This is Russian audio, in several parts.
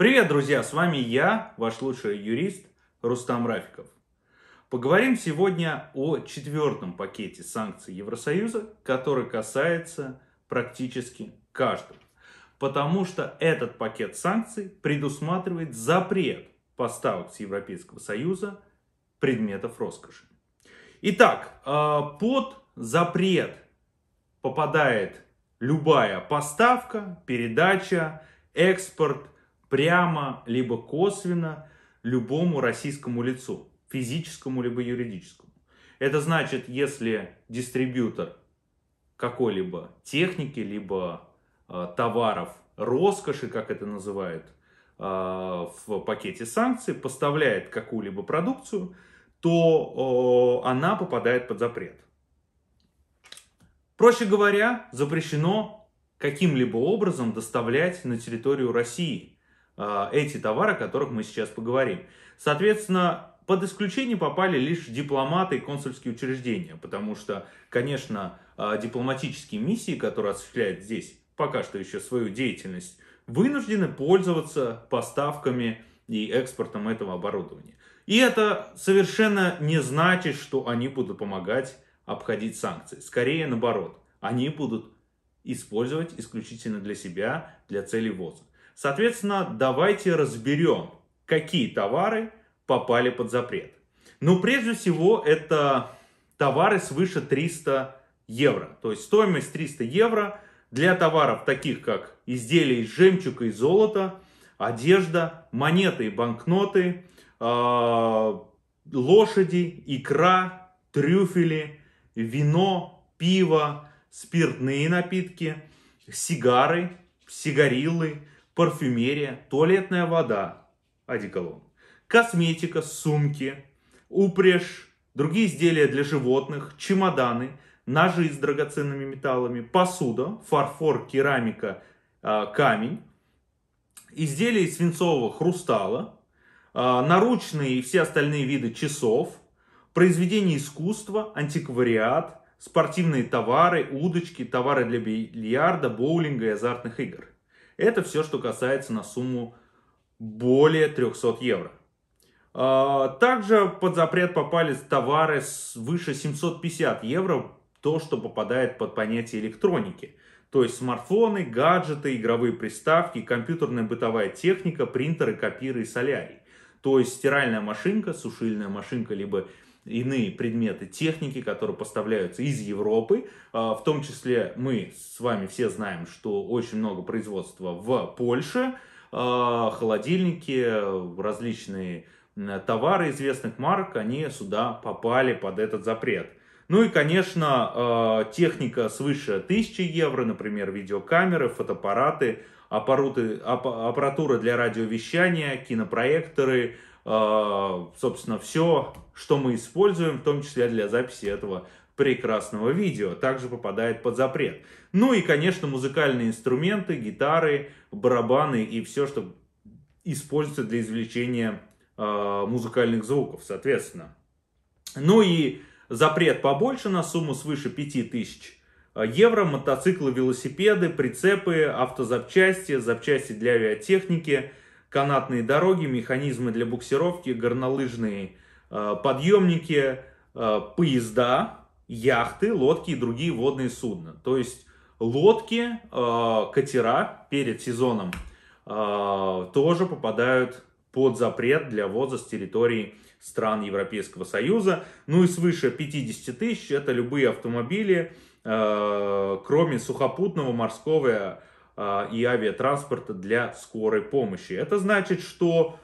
Привет, друзья! С вами я, ваш лучший юрист Рустам Рафиков. Поговорим сегодня о четвертом пакете санкций Евросоюза, который касается практически каждого. Потому что этот пакет санкций предусматривает запрет поставок с Европейского Союза предметов роскоши. Итак, э, под запрет попадает любая поставка, передача, экспорт – прямо либо косвенно любому российскому лицу, физическому либо юридическому. Это значит, если дистрибьютор какой-либо техники, либо э, товаров роскоши, как это называют, э, в пакете санкций, поставляет какую-либо продукцию, то э, она попадает под запрет. Проще говоря, запрещено каким-либо образом доставлять на территорию России а, эти товары, о которых мы сейчас поговорим. Соответственно, под исключение попали лишь дипломаты и консульские учреждения, потому что, конечно, а, дипломатические миссии, которые осуществляют здесь пока что еще свою деятельность, вынуждены пользоваться поставками и экспортом этого оборудования. И это совершенно не значит, что они будут помогать обходить санкции. Скорее наоборот, они будут использовать исключительно для себя, для целей ВОЗа. Соответственно, давайте разберем, какие товары попали под запрет. Ну, прежде всего, это товары свыше 300 евро. То есть стоимость 300 евро для товаров таких, как изделия из жемчуга и золота, одежда, монеты и банкноты, а, лошади, икра, трюфели, вино, пиво, спиртные напитки, сигары, сигарилы, парфюмерия, туалетная вода, одеколон, косметика, сумки, упряжь, другие изделия для животных, чемоданы, ножи с драгоценными металлами, посуда, фарфор, керамика, а, камень, изделия из свинцового хрустала, а, наручные и все остальные виды часов, произведения искусства, антиквариат, спортивные товары, удочки, товары для бильярда, боулинга и азартных игр – это все, что касается на сумму более 300 евро. А, также под запрет попали товары выше 750 евро, то, что попадает под понятие электроники. То есть смартфоны, гаджеты, игровые приставки, компьютерная бытовая техника, принтеры, копиры и солярий. То есть стиральная машинка, сушильная машинка, либо иные предметы техники, которые поставляются из Европы. А, в том числе мы с вами все знаем, что очень много производства в Польше, а, холодильники, различные товары известных марок, они сюда попали под этот запрет. Ну и, конечно, а, техника свыше 1000 евро, например, видеокамеры, фотоаппараты – аппараты, ап, аппаратура для радиовещания, кинопроекторы, э, собственно, все, что мы используем, в том числе для записи этого прекрасного видео, также попадает под запрет. Ну и, конечно, музыкальные инструменты, гитары, барабаны и все, что используется для извлечения э, музыкальных звуков, соответственно. Ну и запрет побольше на сумму свыше 5000 тысяч Э, евро, мотоциклы, велосипеды, прицепы, автозапчасти, запчасти для авиатехники, канатные дороги, механизмы для буксировки, горнолыжные э, подъемники, э, поезда, яхты, лодки и другие водные судна. То есть лодки, катера перед сезоном тоже попадают под запрет для ввоза с территории стран Европейского Союза. Ну и свыше 50 тысяч это любые автомобили, э, кроме сухопутного, морского э, и авиатранспорта для скорой помощи. Это значит, что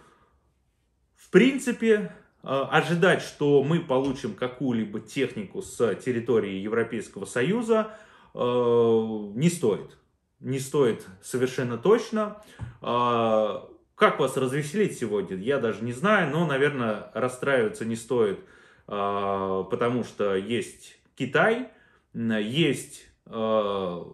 в принципе э, ожидать, что мы получим какую-либо технику с территории Европейского Союза не стоит. Не стоит совершенно точно как вас развеселить сегодня, я даже не знаю, но, наверное, расстраиваться не стоит, а, потому что есть Китай, есть а,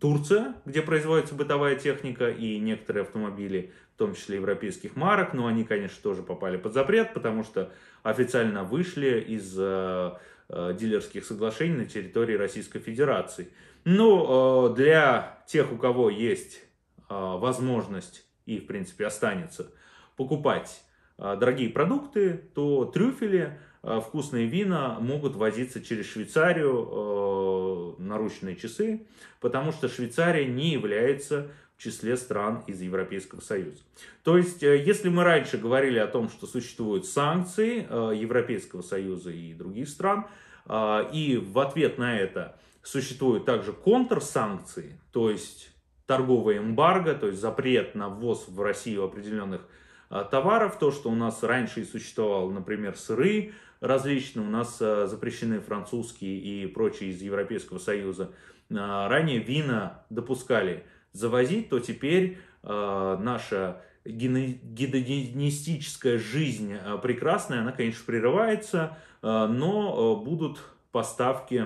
Турция, где производится бытовая техника и некоторые автомобили, в том числе европейских марок, но они, конечно, тоже попали под запрет, потому что официально вышли из а, дилерских соглашений на территории Российской Федерации. Но ну, для тех, у кого есть возможность и, в принципе, останется покупать а, дорогие продукты, то трюфели, а, вкусные вина могут возиться через Швейцарию а, наручные часы, потому что Швейцария не является в числе стран из Европейского Союза. То есть, э, если мы раньше говорили о том, что существуют санкции э, Европейского Союза и других стран, и в ответ на это существуют также контрсанкции, то есть торговое эмбарго, то есть запрет на ввоз в Россию определенных а, товаров, то, что у нас раньше и существовало, например, сыры различные, у нас а, запрещены французские и прочие из Европейского Союза. А, ранее вина допускали завозить, то теперь наша гедонистическая жизнь прекрасная, она, конечно, прерывается, но будут поставки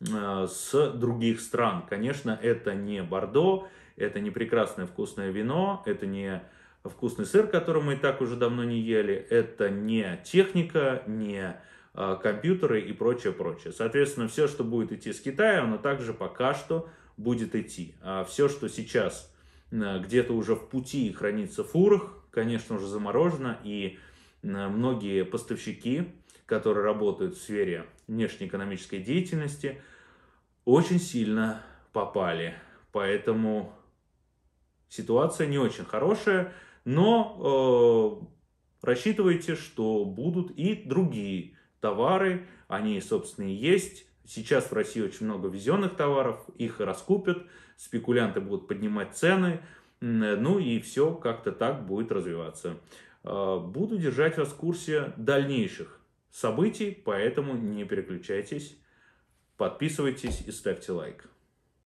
с других стран. Конечно, это не Бордо, это не прекрасное вкусное вино, это не вкусный сыр, который мы и так уже давно не ели, это не техника, не а, компьютеры и прочее, прочее. Соответственно, все, что будет идти с Китая, оно также пока что будет идти. А все, что сейчас а, где-то уже в пути и хранится в фурах, конечно уже заморожено, и а, многие поставщики, которые работают в сфере внешнеэкономической деятельности, очень сильно попали. Поэтому ситуация не очень хорошая, но э, рассчитывайте, что будут и другие товары, они, собственно, и есть. Сейчас в России очень много везенных товаров, их раскупят, спекулянты будут поднимать цены, ну и все как-то так будет развиваться. Э, буду держать вас в курсе дальнейших событий, поэтому не переключайтесь, подписывайтесь и ставьте лайк.